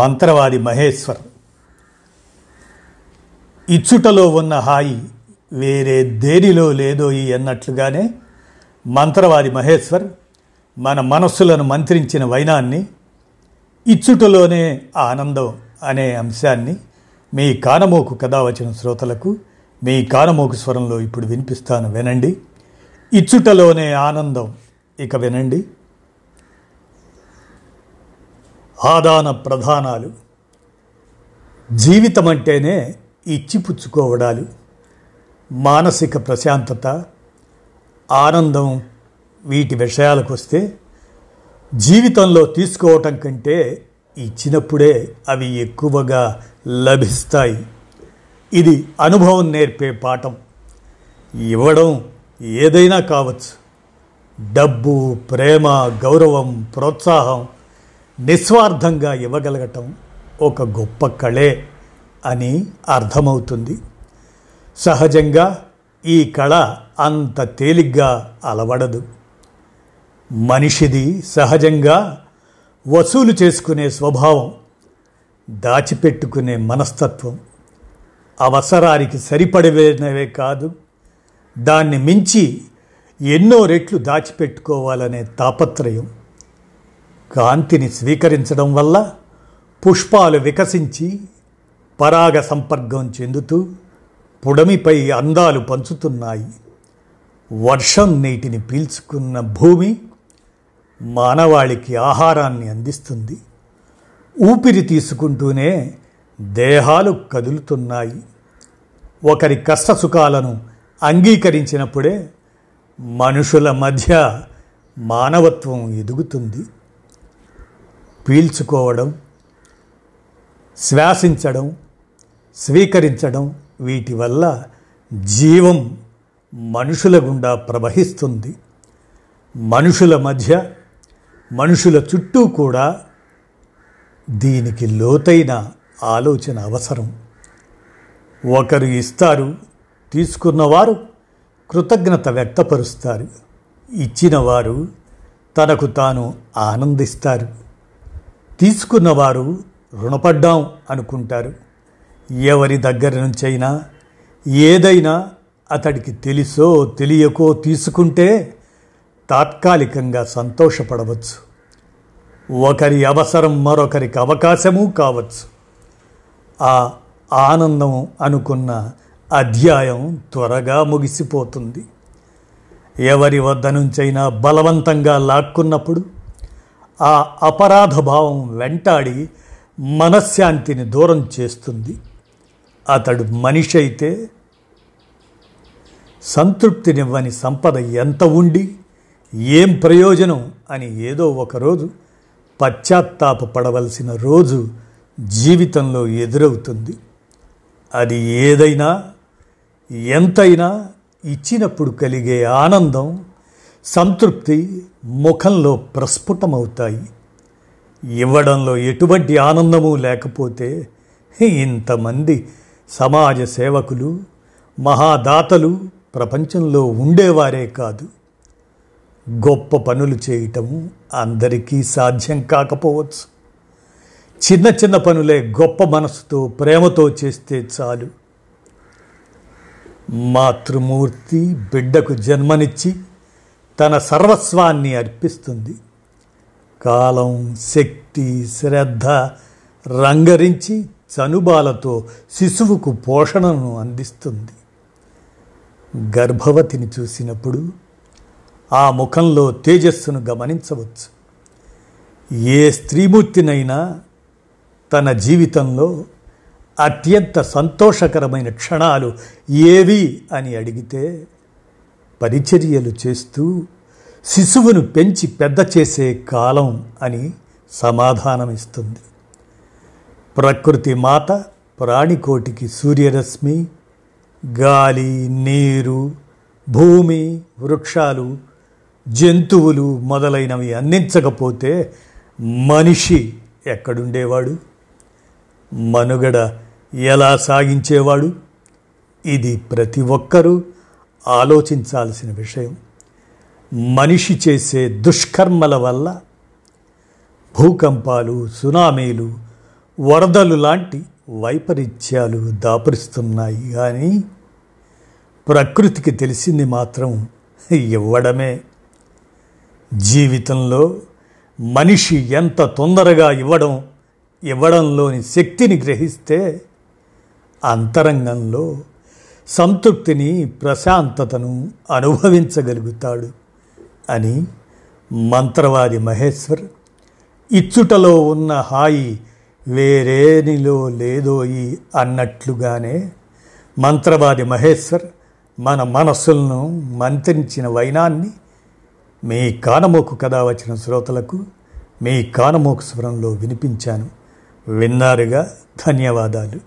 మంత్రవాది మహేశ్వర్ ఇచ్చుటలో ఉన్న హాయి వేరే దేనిలో లేదో ఈ అన్నట్లుగానే మంత్రవాది మహేశ్వర్ మన మనస్సులను మంత్రించిన వైనాన్ని ఇచ్చుటలోనే ఆనందం అనే అంశాన్ని మీ కానమోకు కథ వచ్చిన శ్రోతలకు మీ కానమోకు స్వరంలో ఇప్పుడు వినిపిస్తాను వినండి ఇచ్చుటలోనే ఆనందం ఇక వినండి ఆదాన ప్రధానాలు జీవితం అంటేనే ఇచ్చిపుచ్చుకోవడాలు మానసిక ప్రశాంతత ఆనందం వీటి విషయాలకు వస్తే జీవితంలో తీసుకోవటం కంటే ఇచ్చినప్పుడే అవి ఎక్కువగా లభిస్తాయి ఇది అనుభవం నేర్పే పాఠం ఇవ్వడం ఏదైనా కావచ్చు డబ్బు ప్రేమ గౌరవం ప్రోత్సాహం నిస్వార్థంగా ఇవ్వగలగటం ఒక గొప్ప కళే అని అర్థమవుతుంది సహజంగా ఈ కళ అంత తేలిగ్గా అలవడదు మనిషిది సహజంగా వసూలు చేసుకునే స్వభావం దాచిపెట్టుకునే మనస్తత్వం అవసరానికి సరిపడవేనవే కాదు దాన్ని మించి ఎన్నో రెట్లు దాచిపెట్టుకోవాలనే తాపత్రయం కాంతిని స్వీకరించడం వల్ల పుష్పాలు వికసించి పరాగ సంపర్కం చెందుతూ పుడమిపై అందాలు పంచుతున్నాయి వర్షం నీటిని పీల్చుకున్న భూమి మానవాళికి ఆహారాన్ని అందిస్తుంది ఊపిరి తీసుకుంటూనే దేహాలు కదులుతున్నాయి ఒకరి కష్టసుఖాలను అంగీకరించినప్పుడే మనుషుల మధ్య మానవత్వం ఎదుగుతుంది పీల్చుకోవడం శ్వాసించడం స్వీకరించడం వీటి వల్ల జీవం మనుషుల గుండా ప్రవహిస్తుంది మనుషుల మధ్య మనుషుల చుట్టూ కూడా దీనికి లోతైన ఆలోచన అవసరం ఒకరు ఇస్తారు తీసుకున్నవారు కృతజ్ఞత వ్యక్తపరుస్తారు ఇచ్చినవారు తనకు తాను ఆనందిస్తారు తీసుకున్నవారు రుణపడ్డాం అనుకుంటారు ఎవరి దగ్గర నుంచైనా ఏదైనా అతడికి తెలుసో తెలియకో తీసుకుంటే తాత్కాలికంగా సంతోషపడవచ్చు ఒకరి అవసరం మరొకరికి అవకాశము కావచ్చు ఆ ఆనందం అనుకున్న అధ్యాయం త్వరగా ముగిసిపోతుంది ఎవరి వద్ద నుంచైనా బలవంతంగా లాక్కున్నప్పుడు ఆ అపరాధ భావం వెంటాడి మనశ్శాంతిని దూరం చేస్తుంది అతడు మనిషి అయితే సంతృప్తినివ్వని సంపద ఎంత ఉండి ఏం ప్రయోజనం అని ఏదో ఒకరోజు పడవలసిన రోజు జీవితంలో ఎదురవుతుంది అది ఏదైనా ఎంతైనా ఇచ్చినప్పుడు కలిగే ఆనందం సంతృప్తి ముఖంలో ప్రస్ఫుటమవుతాయి ఇవ్వడంలో ఎటువంటి ఆనందము లేకపోతే ఇంతమంది సమాజ సేవకులు మహాదాతలు ప్రపంచంలో ఉండేవారే కాదు గొప్ప పనులు చేయటం అందరికీ సాధ్యం కాకపోవచ్చు చిన్న చిన్న పనులే గొప్ప మనసుతో ప్రేమతో చేస్తే చాలు మాతృమూర్తి బిడ్డకు జన్మనిచ్చి తన సర్వస్వాన్ని అర్పిస్తుంది కాలం శక్తి శ్రద్ధ రంగరించి చనుబాలతో శిశువుకు పోషణను అందిస్తుంది గర్భవతిని చూసినప్పుడు ఆ ముఖంలో తేజస్సును గమనించవచ్చు ఏ స్త్రీమూర్తినైనా తన జీవితంలో అత్యంత సంతోషకరమైన క్షణాలు ఏవి అని అడిగితే పరిచర్యలు చేస్తూ శిశువును పెంచి పెద్ద చేసే కాలం అని సమాధానమిస్తుంది ప్రకృతి మాత ప్రాణికోటికి సూర్యరశ్మి గాలి నీరు భూమి వృక్షాలు జంతువులు మొదలైనవి అందించకపోతే మనిషి ఎక్కడుండేవాడు మనుగడ ఎలా సాగించేవాడు ఇది ప్రతి ఒక్కరూ ఆలోచించాల్సిన విషయం మనిషి చేసే దుష్కర్మల వల్ల భూకంపాలు సునామీలు వరదలు లాంటి వైపరీత్యాలు దాపురిస్తున్నాయి కానీ ప్రకృతికి తెలిసింది మాత్రం ఇవ్వడమే జీవితంలో మనిషి ఎంత తొందరగా ఇవ్వడం ఇవ్వడంలోని శక్తిని గ్రహిస్తే అంతరంగంలో సంతృప్తిని ప్రశాంతతను అనుభవించగలుగుతాడు అని మంత్రవాది మహేశ్వర్ ఇచ్చుటలో ఉన్న హాయి వేరేనిలో లేదోయి అన్నట్లుగానే మంత్రవాది మహేశ్వర్ మన మనస్సులను మంత్రించిన వైనాన్ని మీ కానమోకు కథ వచ్చిన శ్రోతలకు మీ కానమోకు స్వరంలో వినిపించాను విన్నారుగా ధన్యవాదాలు